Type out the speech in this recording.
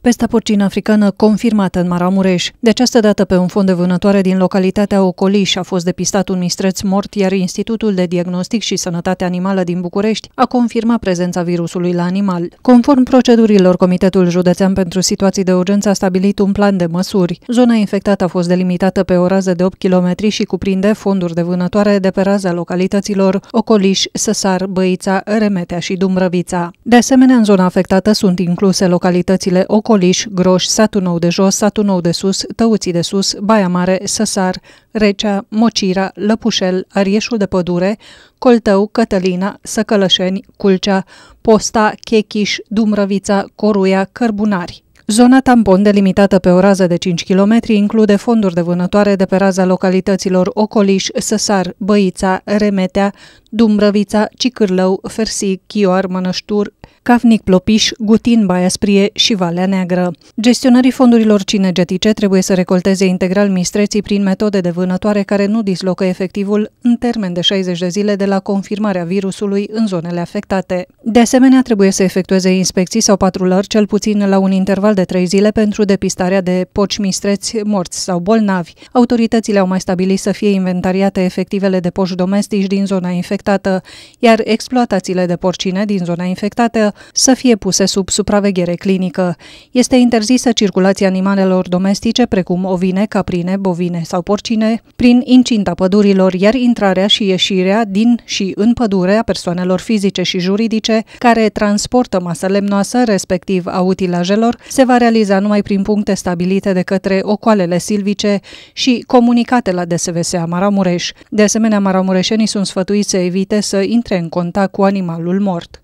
Pesta porcină africană confirmată în Maramureș. De această dată pe un fond de vânătoare din localitatea Ocoliș a fost depistat un mistreț mort, iar Institutul de Diagnostic și Sănătate Animală din București a confirmat prezența virusului la animal. Conform procedurilor, Comitetul Județean pentru Situații de Urgență a stabilit un plan de măsuri. Zona infectată a fost delimitată pe o rază de 8 km și cuprinde fonduri de vânătoare de pe raza localităților Ocoliș, Săsar, Băița, Remetea și Dumbrăvița. De asemenea, în zona afectată sunt incluse localitățile Ocoliș, Ocoliș, Groș, Satul Nou de Jos, Satul Nou de Sus, Tăuții de Sus, Baia Mare, Săsar, Recea, Mocira, Lăpușel, Arieșul de Pădure, Coltău, Cătălina, Săcălășeni, Culcea, Posta, Chechiș, Dumrăvița, Coruia, Cărbunari. Zona tampon delimitată pe o rază de 5 km include fonduri de vânătoare de pe raza localităților Ocoliș, Săsar, Băița, Remetea, Dumbrăvița, Cicârlău, Fersic, Chioar, Mănăștur, Cavnic Plopiș, Gutin, Baia Sprie și Valea Neagră. Gestionarii fondurilor cinegetice trebuie să recolteze integral mistreții prin metode de vânătoare care nu dislocă efectivul în termen de 60 de zile de la confirmarea virusului în zonele afectate. De asemenea, trebuie să efectueze inspecții sau patrulări cel puțin la un interval de 3 zile pentru depistarea de poci mistreți morți sau bolnavi. Autoritățile au mai stabilit să fie inventariate efectivele de poși domestici din zona infectată, iar exploatațiile de porcine din zona infectată să fie puse sub supraveghere clinică. Este interzisă circulația animalelor domestice, precum ovine, caprine, bovine sau porcine, prin incinta pădurilor, iar intrarea și ieșirea din și în pădure a persoanelor fizice și juridice care transportă masă lemnoasă, respectiv a utilajelor, se va realiza numai prin puncte stabilite de către ocoalele silvice și comunicate la DSVSA Maramureș. De asemenea, maramureșenii sunt sfătuiți să evite să intre în contact cu animalul mort.